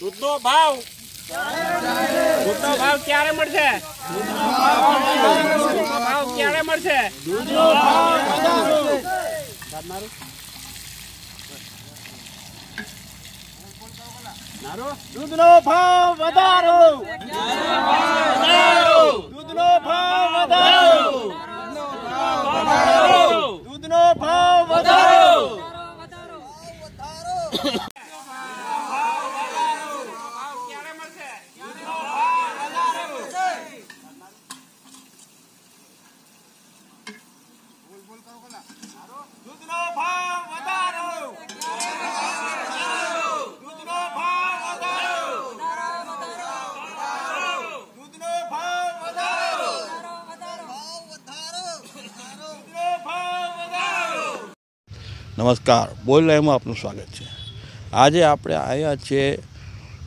દૂધનો ભાવ દૂધનો ભાવ ક્યારે મળશે ભાવ ક્યારે મળશે દૂધનો ભાવ વધારો નમસ્કાર બોલ લાઈમાં આપનું સ્વાગત છે આજે આપણે આવ્યા છીએ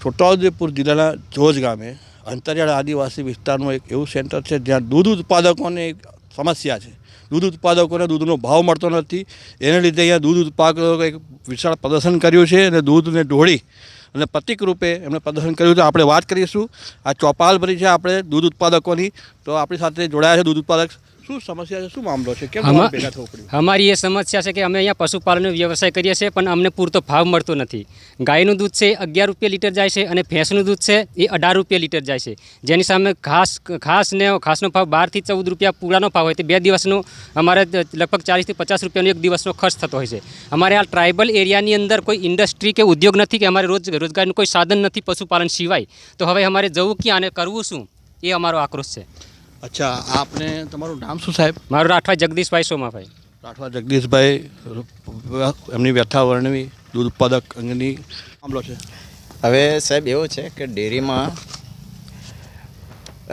છોટાઉદેપુર જિલ્લાના જોજ ગામે અંતરિયાળ આદિવાસી વિસ્તારનું એક એવું સેન્ટર છે જ્યાં દૂધ ઉત્પાદકોને એક સમસ્યા છે દૂધ ઉત્પાદકોને દૂધનો ભાવ મળતો નથી એને લીધે અહીંયા દૂધ ઉત્પાદકો એક વિશાળ પ્રદર્શન કર્યું છે અને દૂધને ઢોળી અને પ્રતિક રૂપે એમણે પ્રદર્શન કર્યું તો આપણે વાત કરીશું આ ચોપાલ ભરી છે આપણે દૂધ ઉત્પાદકોની તો આપણી સાથે જોડાયા છે દૂધ ઉત્પાદક શું સમસ્યા શું અમારી એ સમસ્યા છે કે અમે અહીંયા પશુપાલનનો વ્યવસાય કરીએ છીએ પણ અમને પૂરતો ભાવ મળતો નથી ગાયનું દૂધ છે અગિયાર રૂપિયા લીટર જાય છે અને ભેંસનું દૂધ છે એ અઢાર રૂપિયા લીટર જાય છે જેની સામે ઘાસ ઘાસને ઘાસનો ભાવ બારથી ચૌદ રૂપિયા પૂરાનો ભાવ હોય તે બે દિવસનો અમારે લગભગ ચાલીસથી પચાસ રૂપિયાનો એક દિવસનો ખર્ચ થતો હોય છે અમારે આ ટ્રાઇબલ એરિયાની અંદર કોઈ ઇન્ડસ્ટ્રી કે ઉદ્યોગ નથી કે અમારે રોજ રોજગારનું કોઈ સાધન નથી પશુપાલન સિવાય તો હવે અમારે જવું ક્યાં અને કરવું શું એ અમારો આક્રોશ છે અચ્છા આપને તમારું નામ શું સાહેબ મારું રાઠવા જગદીશભાઈ સોમાભાઈ રાઠવા જગદીશભાઈ એમની વ્યથા વર્ણવી દૂધ ઉત્પાદક અંગની મામલો છે હવે સાહેબ એવો છે કે ડેરીમાં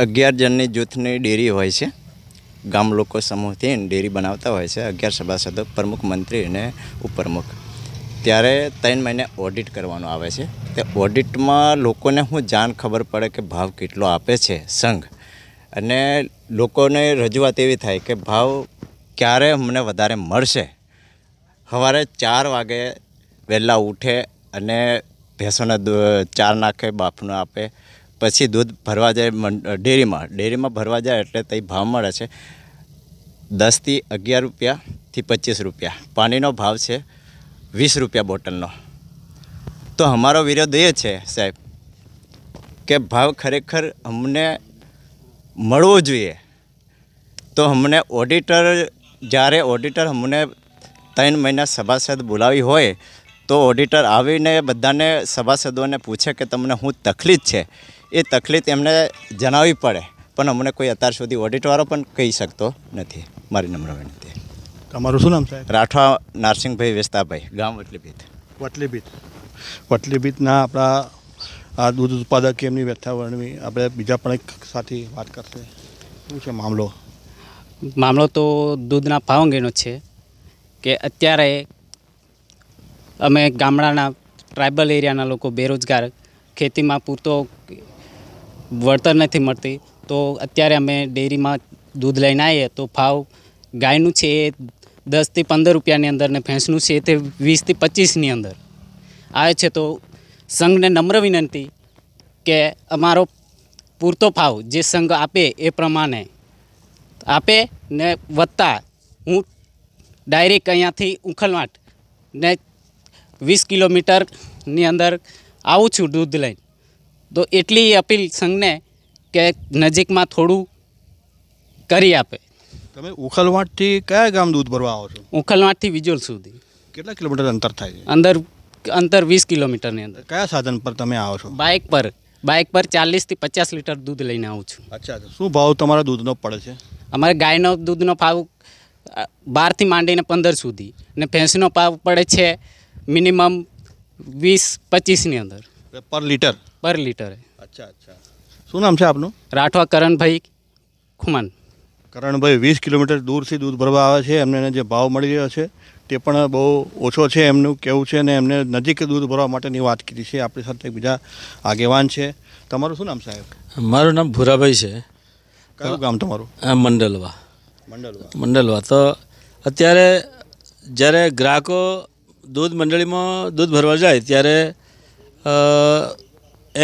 અગિયાર જણની જૂથની ડેરી હોય છે ગામ લોકો સમૂહથી ડેરી બનાવતા હોય છે અગિયાર સભાસદો પ્રમુખ મંત્રી અને ઉપપ્રમુખ ત્યારે ત્રણ મહિને ઓડિટ કરવાનું આવે છે તે ઓડિટમાં લોકોને હું જાણ ખબર પડે કે ભાવ કેટલો આપે છે સંઘ અને લોકોને રજૂઆત એવી થાય કે ભાવ ક્યારે અમને વધારે મળશે સવારે ચાર વાગે વહેલા ઉઠે અને ભેંસોને ચાર નાખે બાફનું આપે પછી દૂધ ભરવા જાય ડેરીમાં ડેરીમાં ભરવા જાય એટલે તે ભાવ મળે છે દસથી અગિયાર રૂપિયાથી પચીસ રૂપિયા પાણીનો ભાવ છે વીસ રૂપિયા બોટલનો તો અમારો વિરોધ એ છે સાહેબ કે ભાવ ખરેખર અમને મળવો જોઈએ તો અમને ઓડિટર જ્યારે ઓડિટર અમને ત્રણ મહિના સભાસદ બોલાવી હોય તો ઓડિટર આવીને બધાને સભાસદોને પૂછે કે તમને હું તકલીફ છે એ તકલીફ એમને જણાવવી પડે પણ અમને કોઈ અત્યાર સુધી ઓડિટવાળો પણ કહી શકતો નથી મારી નમ્ર વિનંતી તમારું શું નામ સાહેબ રાઠવા નારસિંહભાઈ વેસ્તાભાઈ ગામ વટલીભીત વટલીભીત વટલીભીતના આપણા આ દૂધ ઉત્પાદક એમની વ્યથા આપણે બીજા પણ એક સાથે વાત કરશે શું છે મામલો મામલો તો દૂધના ભાવ અંગેનો છે કે અત્યારે અમે ગામડાના ટ્રાઇબલ એરિયાના લોકો બેરોજગાર ખેતીમાં પૂરતો વળતર નથી મળતી તો અત્યારે અમે ડેરીમાં દૂધ લઈને આવીએ તો ભાવ ગાયનું છે એ દસથી પંદર રૂપિયાની અંદર ને ભેંસનું છે તે વીસથી પચીસની અંદર આવે છે તો સંઘને નમ્ર વિનંતી કે અમારો પૂરતો ભાવ જે સંઘ આપે એ પ્રમાણે આપે ને વધતા હું ડાયરેક્ટ અહીંયાથી ઉખલવાટ ને વીસ કિલોમીટરની અંદર આવું છું દૂધ લઈને તો એટલી અપીલ સંઘને કે નજીકમાં થોડું કરી આપે તમે ઉખલવાટથી કયા ગામ દૂધ ભરવા આવો છો ઉખલવાટથી વિજોલ સુધી કેટલા કિલોમીટર અંતર થાય અંદર અંતર વીસ કિલોમીટરની અંદર કયા સાધન પર તમે આવો છો બાઇક પર બાઇક પર ચાલીસથી પચાસ લીટર દૂધ લઈને આવું છું અચ્છા શું ભાવ તમારા દૂધનો પડે છે અમારે ગાયનો દૂધનો ભાવ બારથી માંડીને પંદર સુધી અને ભેંસનો ભાવ પડે છે મિનિમમ વીસ પચીસની અંદર પર લીટર પર લીટરે અચ્છા અચ્છા શું નામ છે આપનું રાઠવા કરણભાઈ ખુમાન કરણભાઈ વીસ કિલોમીટર દૂરથી દૂધ ભરવા આવે છે એમને જે ભાવ મળી રહ્યો છે તે પણ બહુ ઓછો છે એમનું કેવું છે અને એમને નજીક દૂધ ભરવા માટેની વાત કરી છે આપણી સાથે બીજા આગેવાન છે તમારું શું નામ સાહેબ મારું નામ ભૂરાભાઈ છે કયું ગામ તમારું મંડલવા મંડલવા મંડલવા તો અત્યારે જ્યારે ગ્રાહકો દૂધ મંડળીમાં દૂધ ભરવા જાય ત્યારે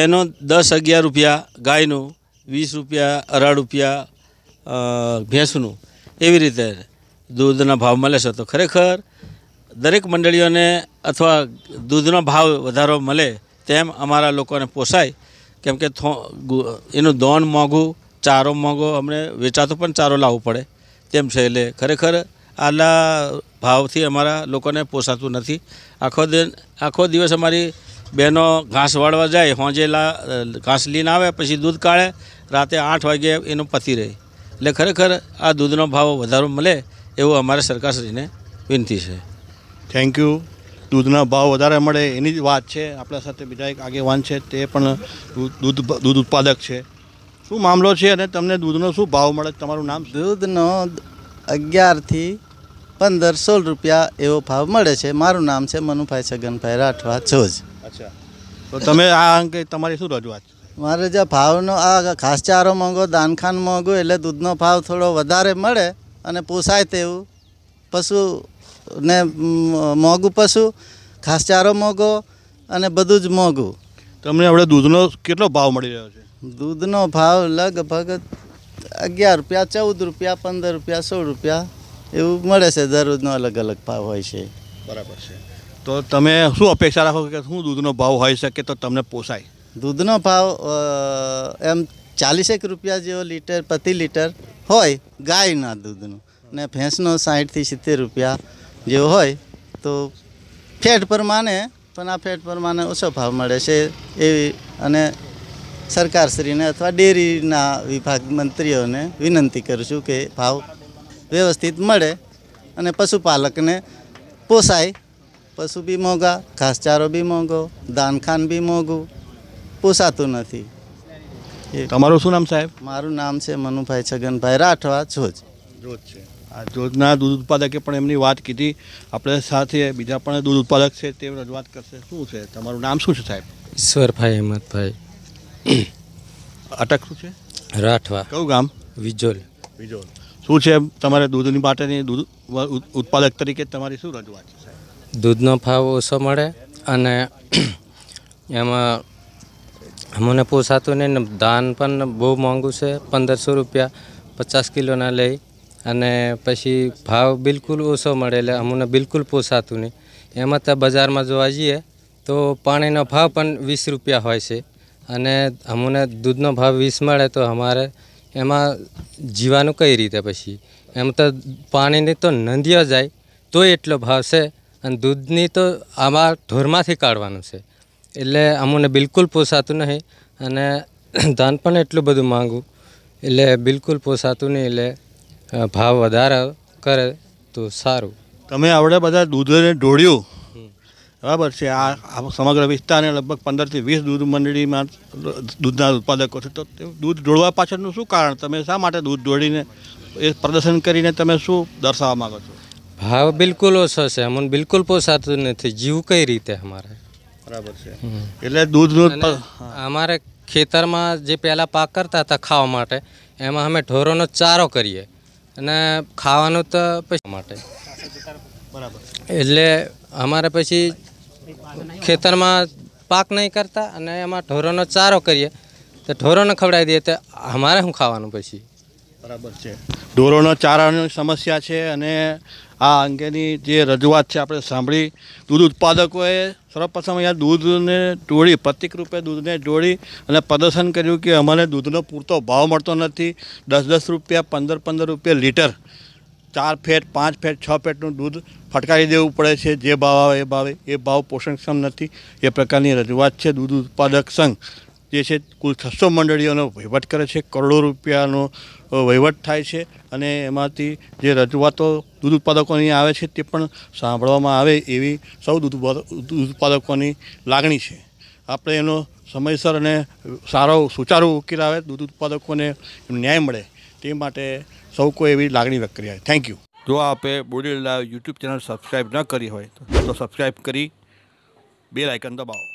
એનો દસ અગિયાર રૂપિયા ગાયનું વીસ રૂપિયા અઢાર રૂપિયા ભેંસનું એવી રીતે દૂધના ભાવ મળે છે તો ખરેખર દરેક મંડળીઓને અથવા દૂધનો ભાવ વધારો મળે તેમ અમારા લોકોને પોસાય કેમ કે એનું દોન મોંઘું ચારો મોંઘો અમને વેચાતો પણ ચારો લાવવો પડે તેમ છે એટલે ખરેખર આલા ભાવથી અમારા લોકોને પોસાતું નથી આખો દિન આખો દિવસ અમારી બહેનો ઘાસ વાળવા જાય હોંજેલા ઘાસ લઈને આવે પછી દૂધ કાઢે રાતે આઠ વાગે એનું પતી રહે એટલે ખરેખર આ દૂધનો ભાવ વધારો મળે એવું અમારે સરકારશ્રીને વિનંતી છે થેન્ક યુ દૂધના ભાવ વધારે મળે એની જ વાત છે આપણા સાથે બીજા એક આગેવાન છે તે પણ દૂધ દૂધ ઉત્પાદક છે શું મામલો છે અને તમને દૂધનો શું ભાવ મળે તમારું નામ દૂધનો અગિયારથી પંદર સોળ રૂપિયા એવો ભાવ મળે છે મારું નામ છે મનુભાઈ છગનભાઈ રાઠવા જોજ અચ્છા તો તમે આ અંકે તમારી શું રજૂઆત મારે જે ભાવનો આ ચારો મોંઘો દાનખાન મોંઘો એટલે દૂધનો ભાવ થોડો વધારે મળે અને પોસાય તેવું પશુ ને મોંઘું પશુ ખાસ ચારો મોંઘો અને બધું જ મોંઘું તમને આપણે દૂધનો કેટલો ભાવ મળી રહ્યો છે દૂધનો ભાવ લગભગ અગિયાર રૂપિયા ચૌદ રૂપિયા પંદર રૂપિયા સોળ રૂપિયા એવું મળે છે દરરોજનો અલગ અલગ ભાવ હોય છે બરાબર છે તો તમે શું અપેક્ષા રાખો કે શું દૂધનો ભાવ હોઈ શકે તો તમને પોસાય દૂધનો ભાવ એમ ચાલીસેક રૂપિયા જેવો લીટર પ્રતિ લીટર હોય ગાયના દૂધનું ને ભેંસનો સાઠથી સિત્તેર રૂપિયા જેવો હોય તો ફેટ પ્રમાણે પણ આ ફેટ પ્રમાણે ઓછો ભાવ મળે છે એવી અને સરકારશ્રીને અથવા ડેરીના વિભાગ મંત્રીઓને વિનંતી કરું છું કે ભાવ વ્યવસ્થિત મળે અને પશુપાલકને પોસાય પશુ બી મોંઘા ઘાસચારો બી મોંઘો દાનખાન બી મોંઘું પોસાતું નથી તમારું શું નામ સાહેબ મારું નામ છે મનુભાઈ છગનભાઈ રાઠવા જોજ જોજ છે દૂધના દૂધ ઉત્પાદકે પણ એમની વાત કીધી આપણે સાથે બીજા પણ દૂધ ઉત્પાદક છે તે રજૂઆત કરશે શું છે તમારું નામ શું છે સાહેબ ઈશ્વરભાઈ હેમંતભાઈ અટક શું છે રાઠવા કયું ગામ વિજોલ વિજોલ શું છે તમારે દૂધની માટેની દૂધ ઉત્પાદક તરીકે તમારી શું રજૂઆત છે દૂધનો ભાવ ઓછો મળે અને એમાં મને પોસાતું નહીં દાન પણ બહુ મોંઘું છે પંદરસો રૂપિયા પચાસ કિલોના લઈ અને પછી ભાવ બિલકુલ ઓછો મળે એટલે અમને બિલકુલ પોસાતું નહીં એમાં તો બજારમાં જોવા જઈએ તો પાણીનો ભાવ પણ વીસ રૂપિયા હોય છે અને અમને દૂધનો ભાવ વીસ મળે તો અમારે એમાં જીવાનું કઈ રીતે પછી એમ તો પાણીની તો નંદીઓ જાય તો એટલો ભાવ છે અને દૂધની તો આમાં ઢોરમાંથી કાઢવાનું છે એટલે અમને બિલકુલ પોસાતું નહીં અને ધાન પણ એટલું બધું માગું એટલે બિલકુલ પોસાતું નહીં એટલે ભાવ વધારે કરે તો સારું તમે આવડે બધા દૂધને ઢોળ્યું બરાબર છે આ સમગ્ર વિસ્તારને લગભગ પંદરથી વીસ દૂધ મંડળીમાં દૂધના ઉત્પાદકો છે તો દૂધ ઢોળવા પાછળનું શું કારણ તમે શા માટે દૂધ ઢોળીને એ પ્રદર્શન કરીને તમે શું દર્શાવવા માગો છો ભાવ બિલકુલ ઓછો છે અમને બિલકુલ પોસાતું નથી જીવ કઈ રીતે અમારે બરાબર છે એટલે દૂધનું અમારે ખેતરમાં જે પહેલાં પાક કરતા હતા ખાવા માટે એમાં અમે ઢોરોનો ચારો કરીએ અને ખાવાનું તો પૈસા માટે એટલે અમારે પછી ખેતરમાં પાક નહીં કરતા અને એમાં ઢોરોનો ચારો કરીએ તો ઢોરોને ખવડાવી દઈએ તો અમારે શું ખાવાનું પછી બરાબર છે ઢોરોનો ચારાની સમસ્યા છે અને આ અંગેની જે રજૂઆત છે આપણે સાંભળી દૂધ ઉત્પાદકોએ સર્વપ્રથમ અહીંયા દૂધને ડોળી પ્રતિકરૂપે દૂધને ડોળી અને પ્રદર્શન કર્યું કે અમારે દૂધનો પૂરતો ભાવ મળતો નથી દસ દસ રૂપિયા પંદર પંદર રૂપિયા લીટર ચાર ફેટ પાંચ ફેટ છ ફેટનું દૂધ ફટકારી દેવું પડે છે જે ભાવ આવે એ ભાવે એ ભાવ પોષણક્ષમ નથી એ પ્રકારની રજૂઆત છે દૂધ ઉત્પાદક સંઘ જે છે કુલ છસો મંડળીઓનો વહીવટ કરે છે કરોડો રૂપિયાનો વહીવટ થાય છે અને એમાંથી જે રજૂઆતો દૂધ ઉત્પાદકોની આવે છે તે પણ સાંભળવામાં આવે એવી સૌ દૂધ ઉત્પાદકોની લાગણી છે આપણે એનો સમયસર અને સારો સુચારુ ઉકેલ આવે દૂધ ઉત્પાદકોને ન્યાય મળે તે માટે સૌ કોઈ એવી લાગણી વ્યક્ત કરી થેન્ક યુ જો આપે બોડી યુટ્યુબ ચેનલ સબસ્ક્રાઈબ ન કરી હોય તો સબસ્ક્રાઈબ કરી બેલ આઇકન દબાવો